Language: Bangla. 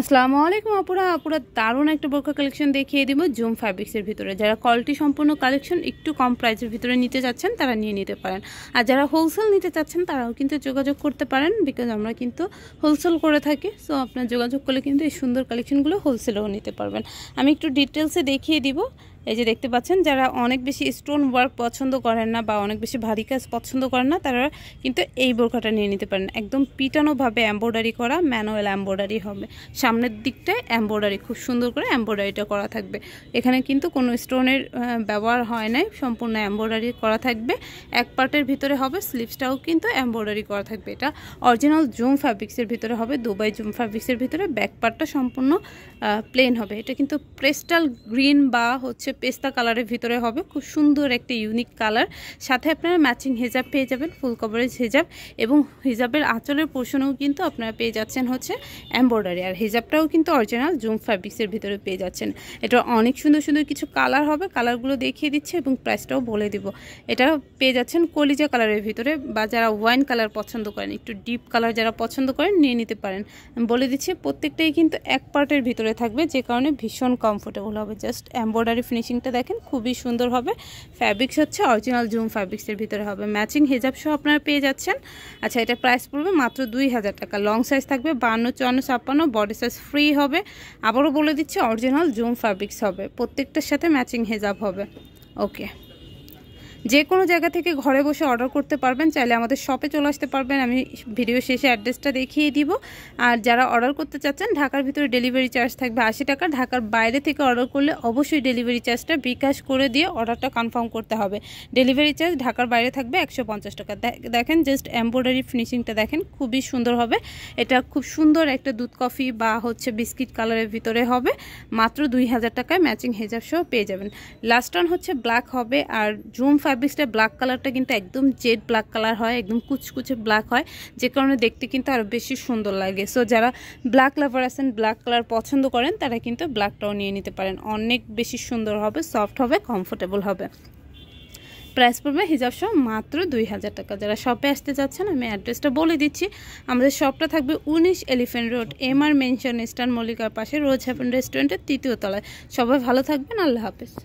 আসসালামু আলাইকুম আপুরা আপুরা দারুণ একটা বোরকা কালেকশন দেখিয়ে দিব জুম ফ্যাব্রিক্সের ভিতরে যারা কোয়ালিটি সম্পূর্ণ কালেকশন একটু কম প্রাইসের ভিতরে নিতে চাচ্ছেন তারা নিয়ে নিতে পারেন আর যারা হোলসেল নিতে চাচ্ছেন তারাও কিন্তু যোগাযোগ করতে পারেন বিকজ আমরা কিন্তু হোলসেল করে থাকি সো আপনার যোগাযোগ করলে কিন্তু এই সুন্দর কালেকশনগুলো হোলসেলেও নিতে পারবেন আমি একটু ডিটেলসে দেখিয়ে দিব এই যে দেখতে পাচ্ছেন যারা অনেক বেশি স্টোন ওয়ার্ক পছন্দ করেন না বা অনেক বেশি ভারী কাজ পছন্দ করেন না তারা কিন্তু এই বোরখাটা নিয়ে নিতে পারেন একদম পিটানোভাবে এম্ব্রয়ডারি করা ম্যানুয়াল এম্ব্রয়ডারি হবে সামনের দিকটায় এম্ব্রয়ডারি খুব সুন্দর করে এম্ব্রয়ডারিটা করা থাকবে এখানে কিন্তু কোনো স্টোনের ব্যবহার হয় নাই সম্পূর্ণ এম্ব্রয়ডারি করা থাকবে এক পার্টের ভিতরে হবে স্লিপসটাও কিন্তু এম্ব্রয়ডারি করা থাকবে এটা অরিজিনাল জুম ফ্যাব্রিক্সের ভিতরে হবে দুবাই জুম ফ্যাব্রিক্সের ভিতরে ব্যাক পার্টটা সম্পূর্ণ প্লেন হবে এটা কিন্তু প্রেস্টাল গ্রিন বা হচ্ছে হচ্ছে পেস্তা কালারের ভিতরে হবে খুব সুন্দর একটা ইউনিক কালার সাথে আপনারা ম্যাচিং হেজাব পেয়ে যাবেন ফুল কভারেজ হেজাব এবং হেজাবের আঁচলের পোষণও কিন্তু আপনারা পেয়ে যাচ্ছেন হচ্ছে এম্ব্রয়ডারি আর হেজাবটাও কিন্তু অরিজিনাল জুম ফ্যাব্রিক্সের ভিতরে পেয়ে যাচ্ছেন এটা অনেক সুন্দর সুন্দর কিছু কালার হবে কালারগুলো দেখিয়ে দিচ্ছে এবং প্রাইসটাও বলে দিব এটা পেয়ে যাচ্ছেন কলিজা কালারের ভিতরে বা যারা ওয়াইন কালার পছন্দ করেন একটু ডিপ কালার যারা পছন্দ করেন নিয়ে নিতে পারেন বলে দিচ্ছে প্রত্যেকটাই কিন্তু এক পার্টের ভিতরে থাকবে যে কারণে ভীষণ কমফোর্টেবল হবে জাস্ট এম্ব্রয়ডারি ফিনিশিংটা দেখেন খুবই সুন্দর হবে ফ্যাব্রিক্স হচ্ছে অরিজিনাল জুম ফ্যাব্রিক্সের ভিতরে হবে ম্যাচিং হেজাব সহ আপনারা পেয়ে যাচ্ছেন আচ্ছা এটা প্রাইস পড়বে মাত্র দুই হাজার টাকা লং সাইজ থাকবে বান্ন চুয়ান্ন ছাপ্পান্ন বডি সাইজ ফ্রি হবে আবারও বলে দিচ্ছি অরিজিনাল জুম ফ্যাব্রিক্স হবে প্রত্যেকটার সাথে ম্যাচিং হেজাব হবে ওকে যে কোনো জায়গা থেকে ঘরে বসে অর্ডার করতে পারবেন চাইলে আমাদের শপে চলে আসতে পারবেন আমি ভিডিও শেষে অ্যাড্রেসটা দেখিয়ে দিব আর যারা অর্ডার করতে চাচ্ছেন ঢাকার ভিতরে ডেলিভারি চার্জ থাকবে আশি টাকা ঢাকার বাইরে থেকে অর্ডার করলে অবশ্যই ডেলিভারি চার্জটা বিকাশ করে দিয়ে অর্ডারটা কনফার্ম করতে হবে ডেলিভারি চার্জ ঢাকার বাইরে থাকবে একশো টাকা দেখেন জাস্ট এম্ব্রয়ডারি ফিনিশিংটা দেখেন খুবই সুন্দর হবে এটা খুব সুন্দর একটা দুধ কফি বা হচ্ছে বিস্কিট কালারের ভিতরে হবে মাত্র দুই হাজার টাকায় ম্যাচিং হেজাব সহ পেয়ে যাবেন লাস্ট হচ্ছে ব্ল্যাক হবে আর জুম ফ্যাব্রিক্সটা ব্ল্যাক কালারটা কিন্তু একদম জেড ব্ল্যাক কালার হয় একদম কুচকুচে ব্ল্যাক হয় যে কারণে দেখতে কিন্তু আরও বেশি সুন্দর লাগে সো যারা ব্ল্যাক লাভার আছেন ব্ল্যাক কালার পছন্দ করেন তারা কিন্তু ব্ল্যাকটাও নিয়ে নিতে পারেন অনেক বেশি সুন্দর হবে সফট হবে কমফোর্টেবল হবে প্রাইস পড়বে হিজাব সহ মাত্র দুই হাজার টাকা যারা শপে আসতে চাচ্ছেন আমি অ্যাড্রেসটা বলে দিচ্ছি আমাদের শপটা থাকবে উনিশ Elephant Road M R Mansion Eastern মল্লিকার পাশে রোজ হ্যাপেন রেস্টুরেন্টের তৃতীয় তলায় সবাই ভালো থাকবেন আল্লাহ হাফেজ